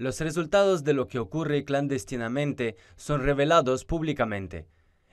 Los resultados de lo que ocurre clandestinamente son revelados públicamente.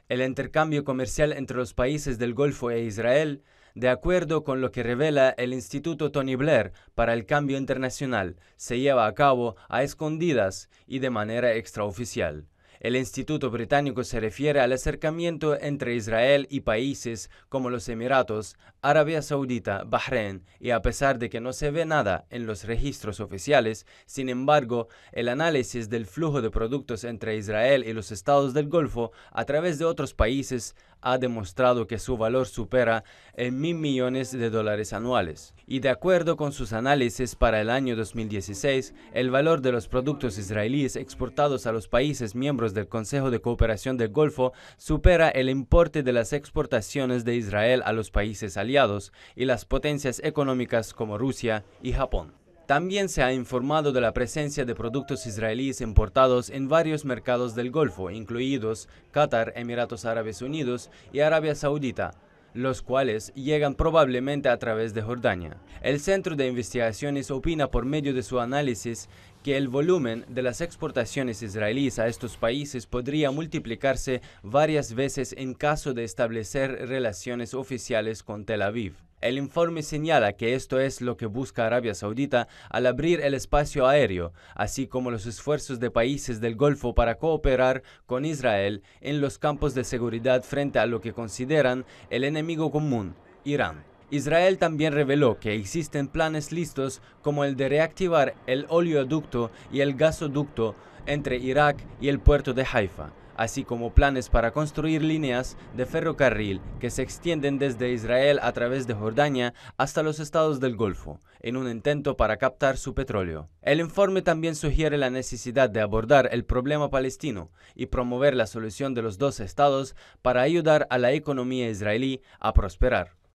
El intercambio comercial entre los países del Golfo e Israel, de acuerdo con lo que revela el Instituto Tony Blair para el Cambio Internacional, se lleva a cabo a escondidas y de manera extraoficial. El Instituto Británico se refiere al acercamiento entre Israel y países como los Emiratos, Arabia Saudita, Bahrein, y a pesar de que no se ve nada en los registros oficiales, sin embargo, el análisis del flujo de productos entre Israel y los estados del Golfo a través de otros países ha demostrado que su valor supera en mil millones de dólares anuales. Y de acuerdo con sus análisis para el año 2016, el valor de los productos israelíes exportados a los países miembros del Consejo de Cooperación del Golfo supera el importe de las exportaciones de Israel a los países aliados y las potencias económicas como Rusia y Japón. También se ha informado de la presencia de productos israelíes importados en varios mercados del Golfo, incluidos Qatar, Emiratos Árabes Unidos y Arabia Saudita, los cuales llegan probablemente a través de Jordania. El Centro de Investigaciones opina por medio de su análisis que el volumen de las exportaciones israelíes a estos países podría multiplicarse varias veces en caso de establecer relaciones oficiales con Tel Aviv. El informe señala que esto es lo que busca Arabia Saudita al abrir el espacio aéreo, así como los esfuerzos de países del Golfo para cooperar con Israel en los campos de seguridad frente a lo que consideran el enemigo común, Irán. Israel también reveló que existen planes listos como el de reactivar el oleoducto y el gasoducto entre Irak y el puerto de Haifa así como planes para construir líneas de ferrocarril que se extienden desde Israel a través de Jordania hasta los estados del Golfo, en un intento para captar su petróleo. El informe también sugiere la necesidad de abordar el problema palestino y promover la solución de los dos estados para ayudar a la economía israelí a prosperar.